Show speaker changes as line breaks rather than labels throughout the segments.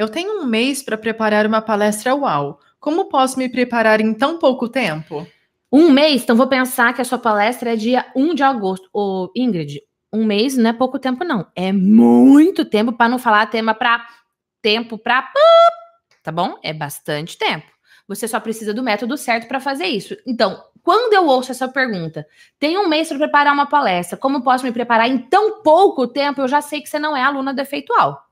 Eu tenho um mês para preparar uma palestra UAU. Como posso me preparar em tão pouco tempo? Um mês? Então vou pensar que a sua palestra é dia 1 de agosto. Ô, Ingrid, um mês não é pouco tempo, não. É muito tempo para não falar tema para tempo para. Tá bom? É bastante tempo. Você só precisa do método certo para fazer isso. Então, quando eu ouço essa pergunta, tem um mês para preparar uma palestra, como posso me preparar em tão pouco tempo? Eu já sei que você não é aluna defeitual.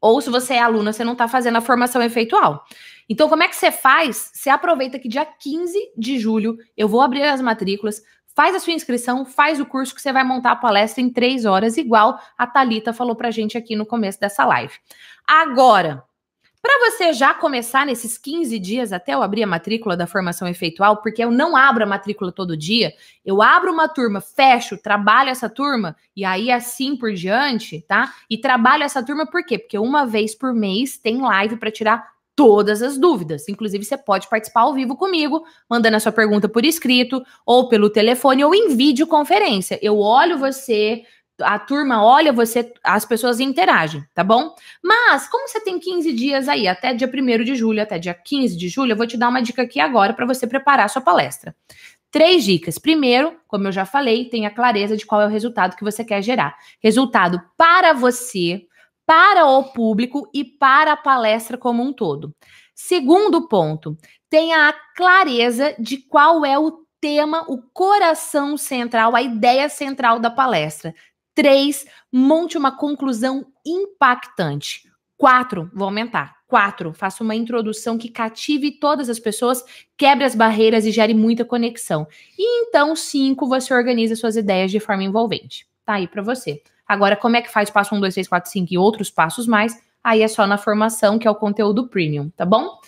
Ou se você é aluna, você não está fazendo a formação efeitual. Então, como é que você faz? Você aproveita que dia 15 de julho eu vou abrir as matrículas, faz a sua inscrição, faz o curso que você vai montar a palestra em três horas, igual a Talita falou para a gente aqui no começo dessa live. Agora, para você já começar nesses 15 dias até eu abrir a matrícula da formação efeitual, porque eu não abro a matrícula todo dia, eu abro uma turma, fecho, trabalho essa turma e aí assim por diante, tá? E trabalho essa turma por quê? Porque uma vez por mês tem live para tirar todas as dúvidas. Inclusive, você pode participar ao vivo comigo, mandando a sua pergunta por escrito, ou pelo telefone, ou em videoconferência. Eu olho você, a turma olha você, as pessoas interagem, tá bom? Mas, como você tem 15 dias aí, até dia 1 de julho, até dia 15 de julho, eu vou te dar uma dica aqui agora para você preparar a sua palestra. Três dicas. Primeiro, como eu já falei, tenha clareza de qual é o resultado que você quer gerar. Resultado para você, para o público e para a palestra como um todo. Segundo ponto, tenha a clareza de qual é o tema, o coração central, a ideia central da palestra. Três, monte uma conclusão impactante. Quatro, vou aumentar. Quatro, faça uma introdução que cative todas as pessoas, quebre as barreiras e gere muita conexão. E então, cinco, você organiza suas ideias de forma envolvente. Tá aí para você. Agora, como é que faz passo 1, 2, 3, 4, 5 e outros passos mais? Aí é só na formação, que é o conteúdo premium, tá bom?